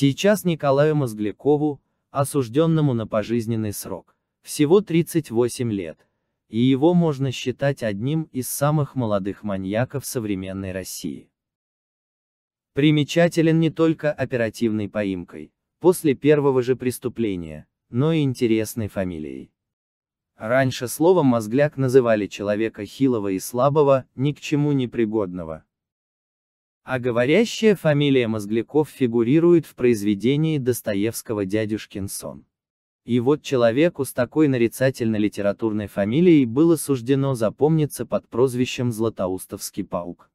Сейчас Николаю Мозглякову, осужденному на пожизненный срок, всего 38 лет, и его можно считать одним из самых молодых маньяков современной России. Примечателен не только оперативной поимкой, после первого же преступления, но и интересной фамилией. Раньше словом «мозгляк» называли человека хилого и слабого, ни к чему не пригодного, а говорящая фамилия Мозгляков фигурирует в произведении Достоевского «Дядюшкин сон». И вот человеку с такой нарицательной литературной фамилией было суждено запомниться под прозвищем Златоустовский паук.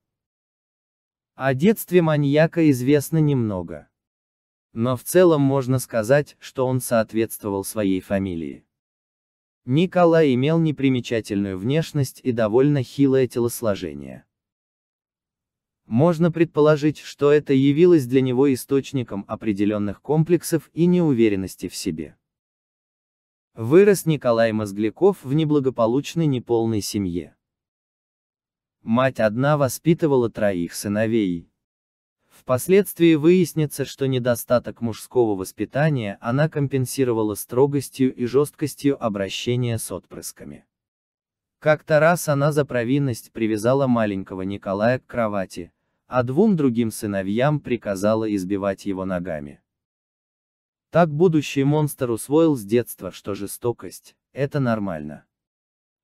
О детстве маньяка известно немного. Но в целом можно сказать, что он соответствовал своей фамилии. Николай имел непримечательную внешность и довольно хилое телосложение. Можно предположить, что это явилось для него источником определенных комплексов и неуверенности в себе. Вырос Николай Мозгляков в неблагополучной неполной семье. Мать одна воспитывала троих сыновей. Впоследствии выяснится, что недостаток мужского воспитания она компенсировала строгостью и жесткостью обращения с отпрысками. Как-то раз она за провинность привязала маленького Николая к кровати, а двум другим сыновьям приказала избивать его ногами. Так будущий монстр усвоил с детства, что жестокость – это нормально.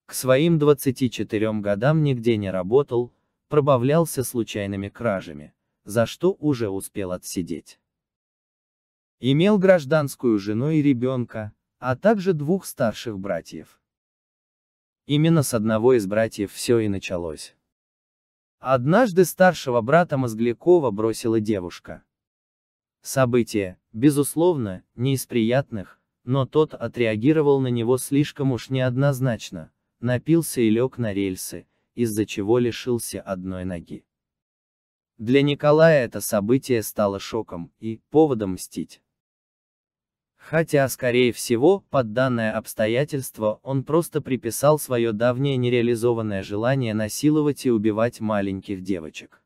К своим 24 годам нигде не работал, пробавлялся случайными кражами, за что уже успел отсидеть. Имел гражданскую жену и ребенка, а также двух старших братьев. Именно с одного из братьев все и началось. Однажды старшего брата Мозглякова бросила девушка. Событие, безусловно, не из приятных, но тот отреагировал на него слишком уж неоднозначно, напился и лег на рельсы, из-за чего лишился одной ноги. Для Николая это событие стало шоком и поводом мстить. Хотя, скорее всего, под данное обстоятельство, он просто приписал свое давнее нереализованное желание насиловать и убивать маленьких девочек.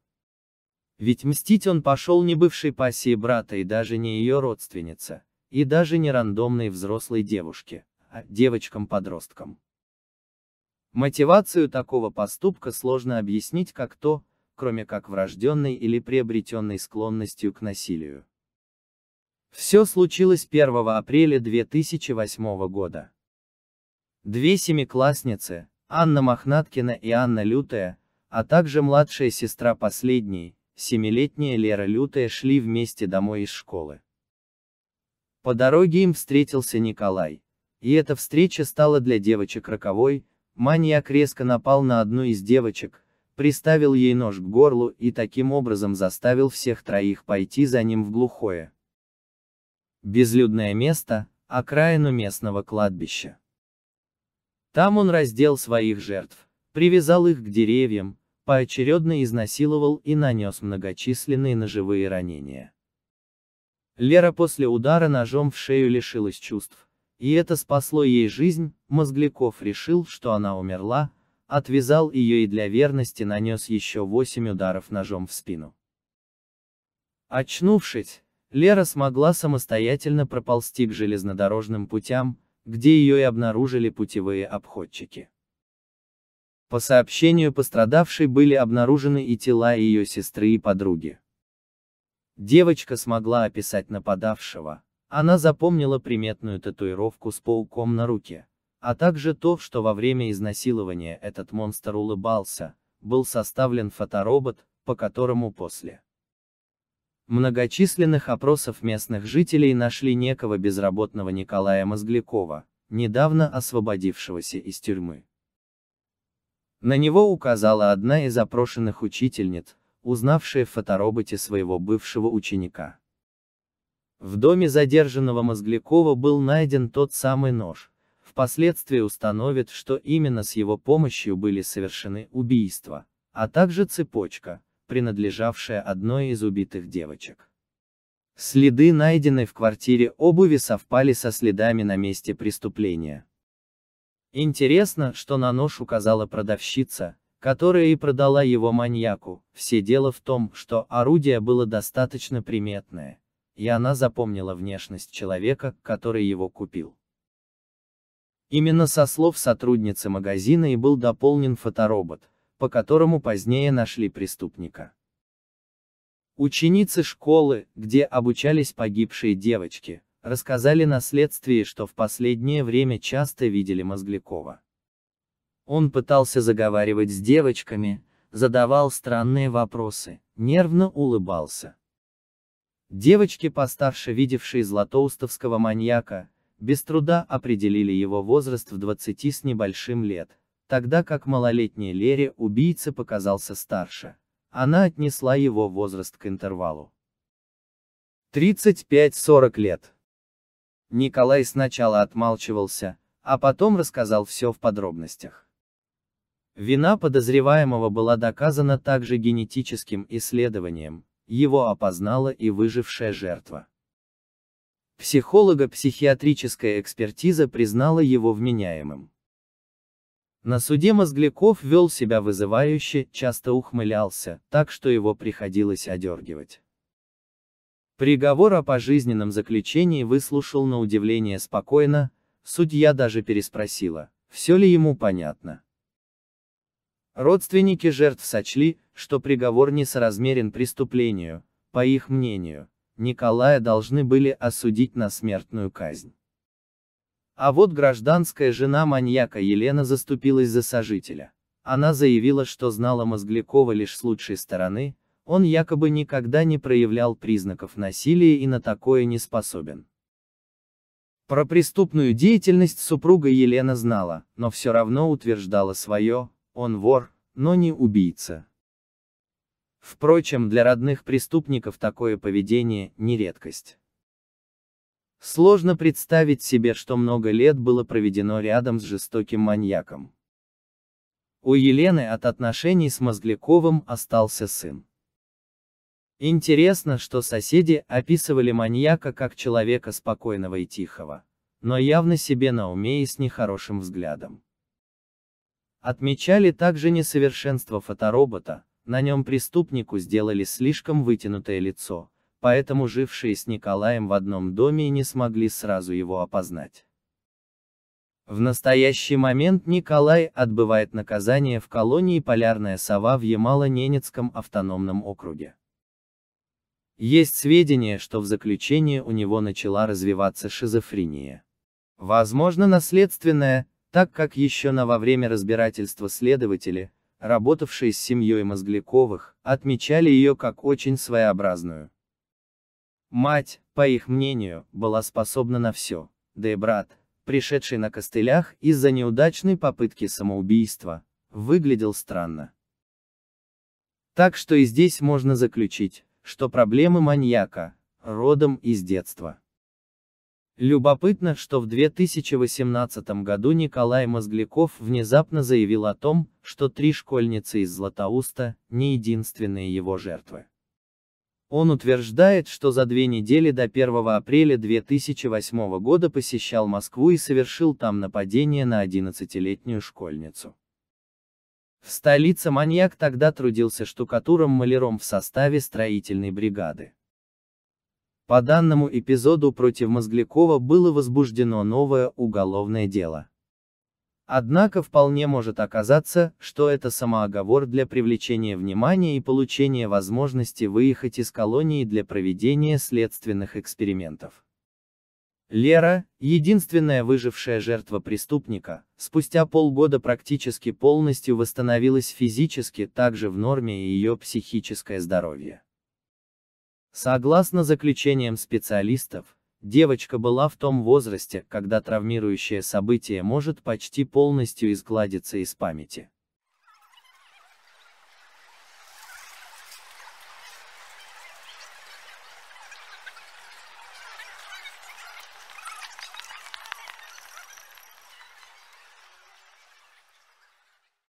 Ведь мстить он пошел не бывшей пассии брата и даже не ее родственнице, и даже не рандомной взрослой девушке, а девочкам-подросткам. Мотивацию такого поступка сложно объяснить как то, кроме как врожденной или приобретенной склонностью к насилию. Все случилось 1 апреля 2008 года. Две семиклассницы, Анна Мохнаткина и Анна Лютая, а также младшая сестра последней, семилетняя Лера Лютая шли вместе домой из школы. По дороге им встретился Николай. И эта встреча стала для девочек роковой, маньяк резко напал на одну из девочек, приставил ей нож к горлу и таким образом заставил всех троих пойти за ним в глухое. Безлюдное место, окраину местного кладбища. Там он раздел своих жертв, привязал их к деревьям, поочередно изнасиловал и нанес многочисленные ножевые ранения. Лера после удара ножом в шею лишилась чувств, и это спасло ей жизнь, Мозгляков решил, что она умерла, отвязал ее и для верности нанес еще восемь ударов ножом в спину. Очнувшись, Лера смогла самостоятельно проползти к железнодорожным путям, где ее и обнаружили путевые обходчики. По сообщению пострадавшей были обнаружены и тела ее сестры и подруги. Девочка смогла описать нападавшего, она запомнила приметную татуировку с пауком на руке, а также то, что во время изнасилования этот монстр улыбался, был составлен фоторобот, по которому после многочисленных опросов местных жителей нашли некого безработного Николая Мозглякова, недавно освободившегося из тюрьмы. На него указала одна из опрошенных учительниц, узнавшая в фотороботе своего бывшего ученика. В доме задержанного Мозглякова был найден тот самый нож, впоследствии установят, что именно с его помощью были совершены убийства, а также цепочка, принадлежавшая одной из убитых девочек. Следы, найденные в квартире обуви, совпали со следами на месте преступления. Интересно, что на нож указала продавщица, которая и продала его маньяку. Все дело в том, что орудие было достаточно приметное, и она запомнила внешность человека, который его купил. Именно со слов сотрудницы магазина и был дополнен фоторобот, по которому позднее нашли преступника. Ученицы школы, где обучались погибшие девочки, рассказали на следствии, что в последнее время часто видели Мозглякова. Он пытался заговаривать с девочками, задавал странные вопросы, нервно улыбался. Девочки постарше видевшие златоустовского маньяка, без труда определили его возраст в 20 с небольшим лет, тогда как малолетней Лере убийца показался старше. Она отнесла его возраст к интервалу. 35-40 лет. Николай сначала отмалчивался, а потом рассказал все в подробностях. Вина подозреваемого была доказана также генетическим исследованием, его опознала и выжившая жертва. Психолого-психиатрическая экспертиза признала его вменяемым. На суде Мозгляков вел себя вызывающе, часто ухмылялся, так что его приходилось одергивать. Приговор о пожизненном заключении выслушал на удивление спокойно, судья даже переспросила, все ли ему понятно. Родственники жертв сочли, что приговор несоразмерен преступлению, по их мнению, Николая должны были осудить на смертную казнь. А вот гражданская жена маньяка Елена заступилась за сожителя. Она заявила, что знала Мозглякова лишь с лучшей стороны, он якобы никогда не проявлял признаков насилия и на такое не способен. Про преступную деятельность супруга Елена знала, но все равно утверждала свое, он вор, но не убийца. Впрочем, для родных преступников такое поведение не редкость. Сложно представить себе, что много лет было проведено рядом с жестоким маньяком. У Елены от отношений с Мозгляковым остался сын. Интересно, что соседи описывали маньяка как человека спокойного и тихого, но явно себе на уме и с нехорошим взглядом. Отмечали также несовершенство фоторобота, на нем преступнику сделали слишком вытянутое лицо, поэтому жившие с Николаем в одном доме не смогли сразу его опознать. В настоящий момент Николай отбывает наказание в колонии «Полярная сова» в Ямало-Ненецком автономном округе. Есть сведения, что в заключении у него начала развиваться шизофрения. Возможно наследственная, так как еще на во время разбирательства следователи, работавшие с семьей Мозгликовых, отмечали ее как очень своеобразную. Мать, по их мнению, была способна на все, да и брат, пришедший на костылях из-за неудачной попытки самоубийства, выглядел странно. Так что и здесь можно заключить, что проблемы маньяка, родом из детства. Любопытно, что в 2018 году Николай Мозгляков внезапно заявил о том, что три школьницы из Златоуста – не единственные его жертвы. Он утверждает, что за две недели до 1 апреля 2008 года посещал Москву и совершил там нападение на 11-летнюю школьницу. В столице маньяк тогда трудился штукатуром-маляром в составе строительной бригады. По данному эпизоду против Мозглякова было возбуждено новое уголовное дело. Однако вполне может оказаться, что это самооговор для привлечения внимания и получения возможности выехать из колонии для проведения следственных экспериментов. Лера, единственная выжившая жертва преступника, спустя полгода практически полностью восстановилась физически, также в норме и ее психическое здоровье. Согласно заключениям специалистов, Девочка была в том возрасте, когда травмирующее событие может почти полностью изгладиться из памяти.